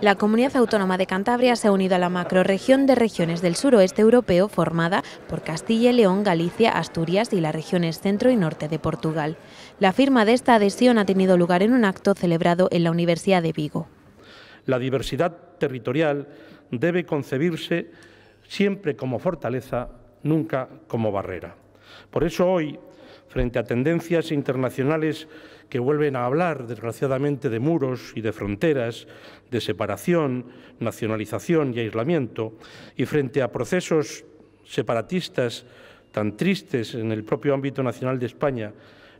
La comunidad autónoma de Cantabria se ha unido a la macroregión de regiones del suroeste europeo formada por Castilla y León, Galicia, Asturias y las regiones centro y norte de Portugal. La firma de esta adhesión ha tenido lugar en un acto celebrado en la Universidad de Vigo. La diversidad territorial debe concebirse siempre como fortaleza, nunca como barrera. Por eso hoy frente a tendencias internacionales que vuelven a hablar, desgraciadamente, de muros y de fronteras, de separación, nacionalización y aislamiento, y frente a procesos separatistas tan tristes en el propio ámbito nacional de España,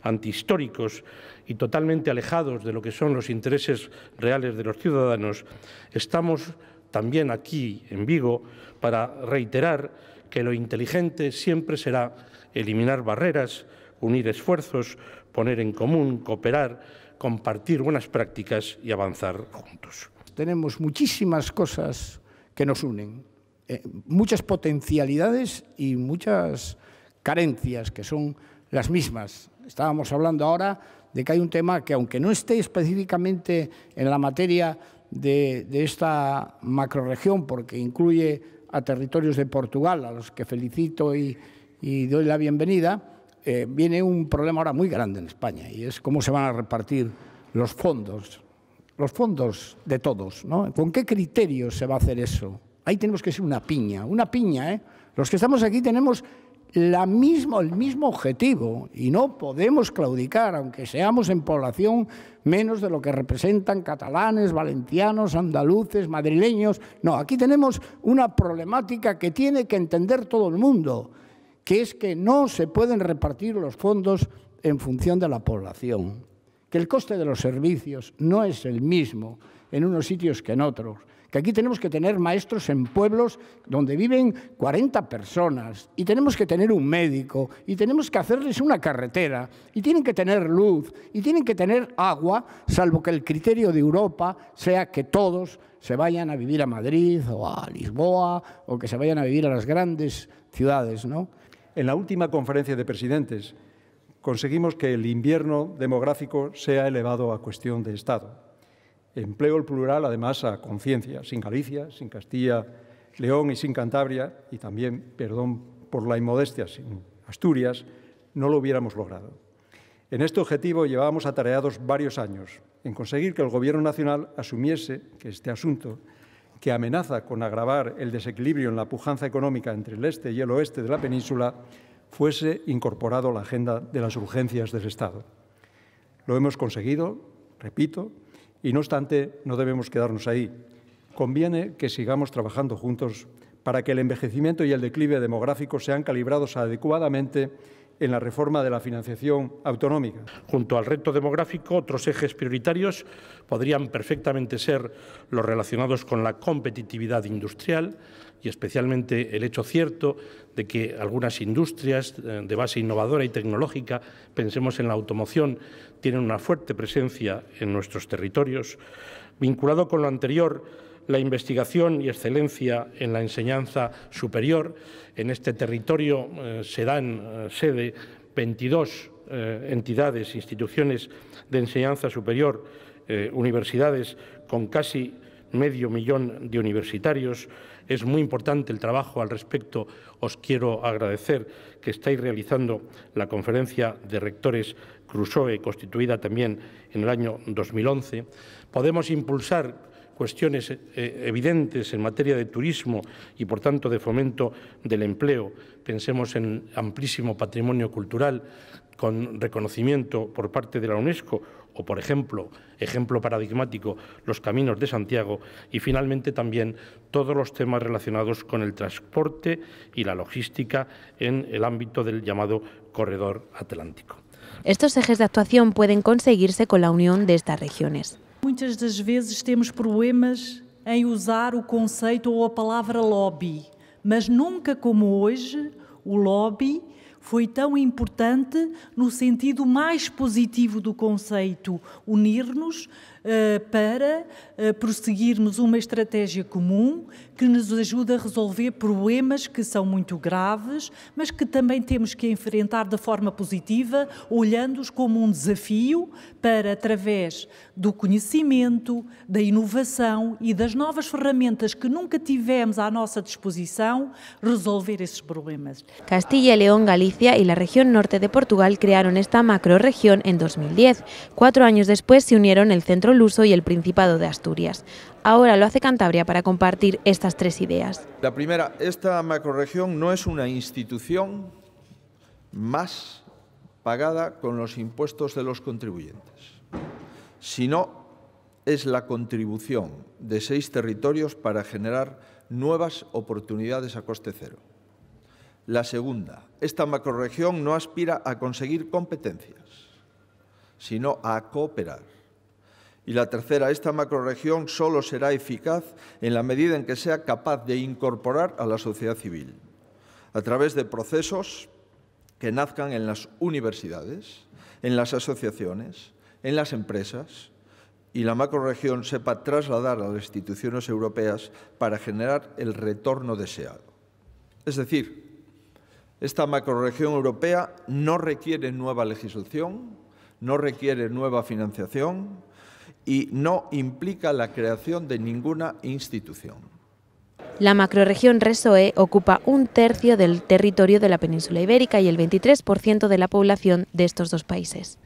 antihistóricos y totalmente alejados de lo que son los intereses reales de los ciudadanos, estamos también aquí, en Vigo, para reiterar que lo inteligente siempre será eliminar barreras, unir esfuerzos, poner en común, cooperar, compartir buenas prácticas y avanzar juntos. Tenemos muchísimas cosas que nos unen, eh, muchas potencialidades y muchas carencias que son las mismas. Estábamos hablando ahora de que hay un tema que, aunque no esté específicamente en la materia de, esta macroregión, porque incluye a territorios de Portugal, a los que felicito y doy la bienvenida, eh, viene un problema ahora muy grande en España y es cómo se van a repartir los fondos, los fondos de todos, ¿no? ¿Con qué criterios se va a hacer eso? Ahí tenemos que ser una piña, una piña, ¿eh? Los que estamos aquí tenemos el mismo objetivo y no podemos claudicar, aunque seamos en población menos de lo que representan catalanes, valencianos, andaluces, madrileños. No, aquí tenemos una problemática que tiene que entender todo el mundo que es que no se pueden repartir los fondos en función de la población, que el coste de los servicios no es el mismo en unos sitios que en otros, que aquí tenemos que tener maestros en pueblos donde viven 40 personas y tenemos que tener un médico y tenemos que hacerles una carretera y tienen que tener luz y tienen que tener agua, salvo que el criterio de Europa sea que todos se vayan a vivir a Madrid o a Lisboa o que se vayan a vivir a las grandes ciudades, ¿no? En la última conferencia de presidentes conseguimos que el invierno demográfico sea elevado a cuestión de Estado. Empleo el plural, además, a conciencia, sin Galicia, sin Castilla, León y sin Cantabria, y también, perdón por la inmodestia, sin Asturias, no lo hubiéramos logrado. En este objetivo llevábamos atareados varios años en conseguir que el Gobierno Nacional asumiese que este asunto que amenaza con agravar el desequilibrio en la pujanza económica entre el este y el oeste de la península, fuese incorporado a la agenda de las urgencias del Estado. Lo hemos conseguido, repito, y no obstante, no debemos quedarnos ahí. Conviene que sigamos trabajando juntos para que el envejecimiento y el declive demográfico sean calibrados adecuadamente en la reforma de la financiación autonómica. Junto al reto demográfico, otros ejes prioritarios podrían perfectamente ser los relacionados con la competitividad industrial y especialmente el hecho cierto de que algunas industrias eh, de base innovadora y tecnológica, pensemos en la automoción, tienen una fuerte presencia en nuestros territorios. Vinculado con lo anterior, la investigación y excelencia en la enseñanza superior. En este territorio eh, se dan eh, sede 22 eh, entidades, instituciones de enseñanza superior, universidades con casi medio millón de universitarios. Es muy importante el trabajo al respecto. Os quiero agradecer que estáis realizando la conferencia de rectores CRUSOE, constituida también en el año 2011. Podemos impulsar cuestiones eh, evidentes en materia de turismo y, por tanto, de fomento del empleo. Pensemos en amplísimo patrimonio cultural con reconocimiento por parte de la UNESCO o, por ejemplo, ejemplo paradigmático, los caminos de Santiago y, finalmente, también todos los temas relacionados con el transporte y la logística en el ámbito del llamado corredor atlántico. Estos ejes de actuación pueden conseguirse con la unión de estas regiones. muitas das vezes temos problemas em usar o conceito ou a palavra lobby, mas nunca como hoje o lobby foi tão importante no sentido mais positivo do conceito, unir-nos eh, para eh, prosseguirmos uma estratégia comum que nos ajude a resolver problemas que são muito graves, mas que também temos que enfrentar de forma positiva, olhando-os como um desafio para, através do conhecimento, da inovação e das novas ferramentas que nunca tivemos à nossa disposição, resolver esses problemas. Castilla y León, Galicia e a região norte de Portugal criaram esta macro-região em 2010. Quatro anos depois, se uniram o centro Luso y el Principado de Asturias. Ahora lo hace Cantabria para compartir estas tres ideas. La primera, esta macroregión no es una institución más pagada con los impuestos de los contribuyentes, sino es la contribución de seis territorios para generar nuevas oportunidades a coste cero. La segunda, esta macroregión no aspira a conseguir competencias, sino a cooperar y la tercera, esta macroregión solo será eficaz en la medida en que sea capaz de incorporar a la sociedad civil a través de procesos que nazcan en las universidades, en las asociaciones, en las empresas, y la macroregión sepa trasladar a las instituciones europeas para generar el retorno deseado. Es decir, esta macroregión europea no requiere nueva legislación, no requiere nueva financiación, y no implica la creación de ninguna institución. La macroregión Resoe ocupa un tercio del territorio de la península ibérica y el 23% de la población de estos dos países.